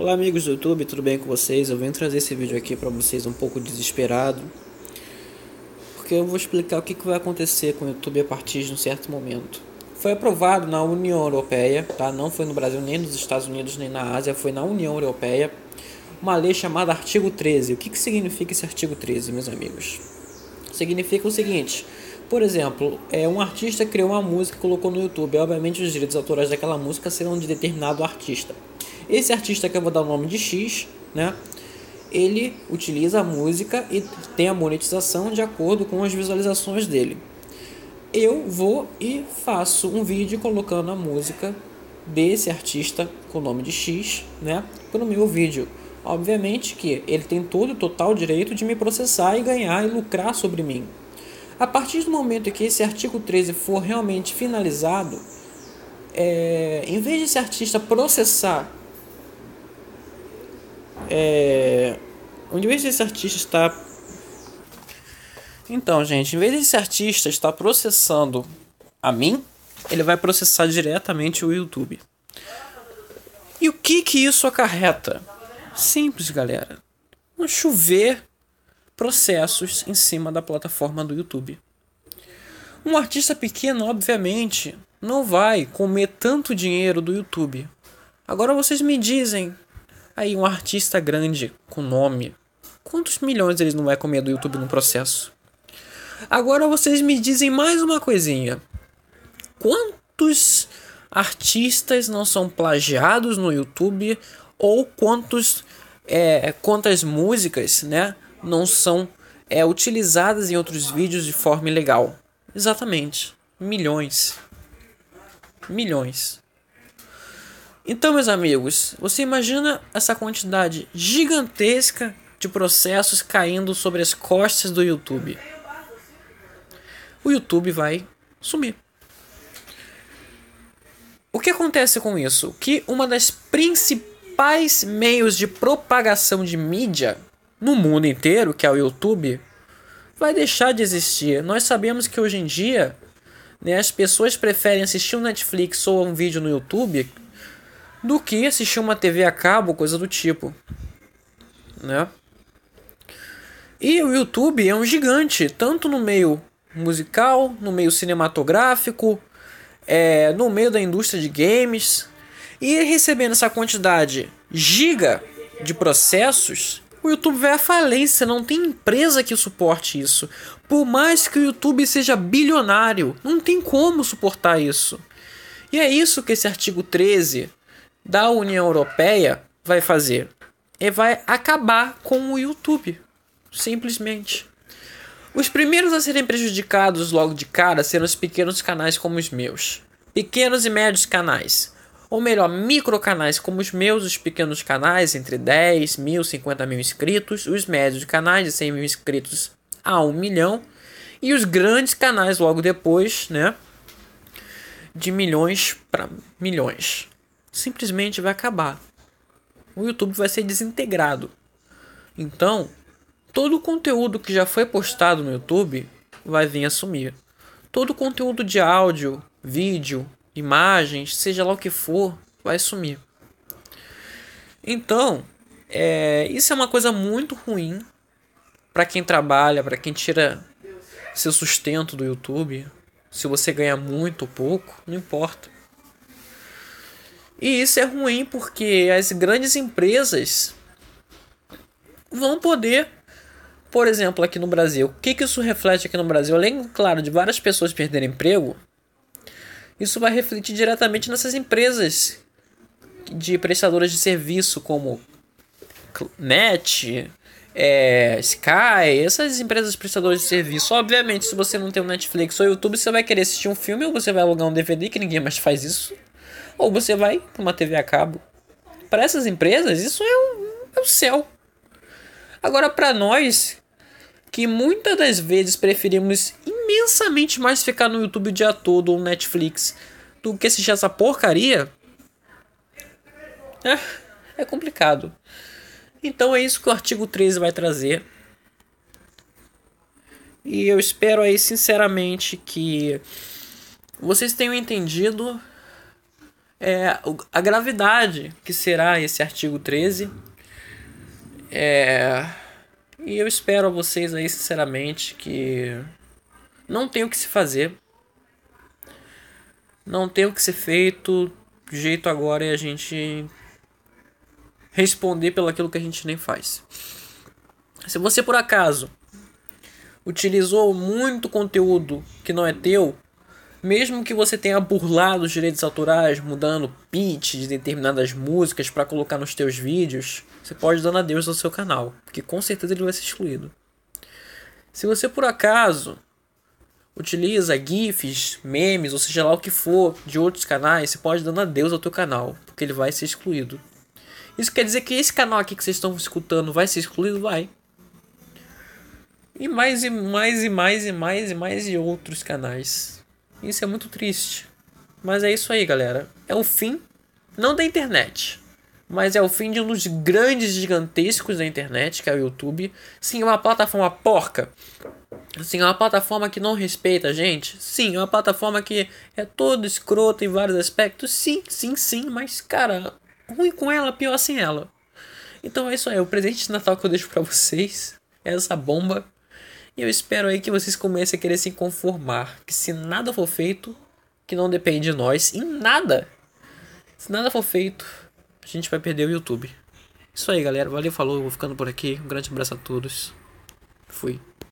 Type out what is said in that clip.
Olá amigos do YouTube, tudo bem com vocês? Eu venho trazer esse vídeo aqui para vocês um pouco desesperado Porque eu vou explicar o que, vai acontecer com o YouTube a partir de um certo momento Foi aprovado na União Europeia, tá? Não foi no Brasil, nem nos Estados Unidos, nem na Ásia Foi na União Europeia Uma lei chamada Artigo 13 O que, que significa esse Artigo 13, meus amigos? Significa o seguinte por exemplo, é, um artista criou uma música e colocou no YouTube. Obviamente, os direitos autorais daquela música serão de determinado artista. Esse artista que eu vou dar o nome de X, né? Ele utiliza a música e tem a monetização de acordo com as visualizações dele. Eu vou e faço um vídeo colocando a música desse artista com o nome de X, né, no meu vídeo. Obviamente que ele tem todo o total direito de me processar e ganhar e lucrar sobre mim. A partir do momento que esse artigo 13 for realmente finalizado, é, em vez desse artista processar é... Em vez desse artista estar. Então, gente, em vez desse artista estar processando a mim, ele vai processar diretamente o YouTube. E o que que isso acarreta? Simples, galera. Um chover processos em cima da plataforma do YouTube. Um artista pequeno, obviamente, não vai comer tanto dinheiro do YouTube. Agora vocês me dizem Aí um artista grande com nome, quantos milhões eles não vai comer do YouTube no processo? Agora vocês me dizem mais uma coisinha. Quantos artistas não são plagiados no YouTube ou quantos é, quantas músicas, né, não são é, utilizadas em outros vídeos de forma ilegal? Exatamente, milhões. Milhões. Então, meus amigos, você imagina essa quantidade gigantesca de processos caindo sobre as costas do YouTube. O YouTube vai sumir. O que acontece com isso? Que uma das principais meios de propagação de mídia no mundo inteiro, que é o YouTube, vai deixar de existir. Nós sabemos que hoje em dia né, as pessoas preferem assistir um Netflix ou um vídeo no YouTube do que assistir uma TV a cabo, coisa do tipo, né? E o YouTube é um gigante, tanto no meio musical, no meio cinematográfico, é, no meio da indústria de games. E recebendo essa quantidade giga de processos, o YouTube vai à falência, não tem empresa que suporte isso. Por mais que o YouTube seja bilionário, não tem como suportar isso. E é isso que esse artigo 13 da União Europeia vai fazer? E vai acabar com o YouTube, simplesmente. Os primeiros a serem prejudicados logo de cara serão os pequenos canais como os meus. Pequenos e médios canais. Ou melhor, micro canais como os meus, os pequenos canais entre 10 mil, 50 mil inscritos, os médios canais de 100 mil inscritos a 1 milhão, e os grandes canais logo depois, né? De milhões para milhões simplesmente vai acabar. O YouTube vai ser desintegrado. Então, todo o conteúdo que já foi postado no YouTube vai vir a sumir. Todo o conteúdo de áudio, vídeo, imagens, seja lá o que for, vai sumir. Então, é, isso é uma coisa muito ruim para quem trabalha, para quem tira seu sustento do YouTube. Se você ganha muito ou pouco, não importa. E isso é ruim porque as grandes empresas vão poder, por exemplo, aqui no Brasil. O que, que isso reflete aqui no Brasil? Além, claro, de várias pessoas perderem emprego, isso vai refletir diretamente nessas empresas de prestadoras de serviço como Net, é, Sky, essas empresas prestadoras de serviço. Obviamente, se você não tem o um Netflix ou YouTube, você vai querer assistir um filme ou você vai alugar um DVD, que ninguém mais faz isso. Ou você vai para uma TV a cabo. Para essas empresas, isso é o, é o céu. Agora, para nós, que muitas das vezes preferimos imensamente mais ficar no YouTube o dia todo ou no Netflix do que assistir essa porcaria, é, é complicado. Então é isso que o artigo 13 vai trazer. E eu espero aí sinceramente que vocês tenham entendido é, a gravidade que será esse artigo 13. É, e eu espero a vocês aí, sinceramente, que não tem o que se fazer. Não tem o que ser feito. O jeito agora é a gente responder pelo aquilo que a gente nem faz. Se você por acaso utilizou muito conteúdo que não é teu, mesmo que você tenha burlado os direitos autorais, mudando pitch de determinadas músicas para colocar nos teus vídeos, você pode dar adeus ao seu canal, porque com certeza ele vai ser excluído. Se você por acaso utiliza GIFs, memes, ou seja lá o que for de outros canais, você pode dar adeus ao teu canal, porque ele vai ser excluído. Isso quer dizer que esse canal aqui que vocês estão escutando vai ser excluído? Vai. E mais e mais e mais e mais e mais e outros canais isso é muito triste. Mas é isso aí, galera. É o fim, não da internet, mas é o fim de um dos grandes gigantescos da internet, que é o YouTube. Sim, é uma plataforma porca. Sim, é uma plataforma que não respeita a gente. Sim, é uma plataforma que é toda escrota em vários aspectos. Sim, sim, sim, mas cara, ruim com ela, pior sem ela. Então é isso aí, o presente de Natal que eu deixo para vocês é essa bomba e eu espero aí que vocês comecem a querer se conformar. Que se nada for feito, que não depende de nós, em nada. Se nada for feito, a gente vai perder o YouTube. Isso aí, galera. Valeu, falou. Vou ficando por aqui. Um grande abraço a todos. Fui.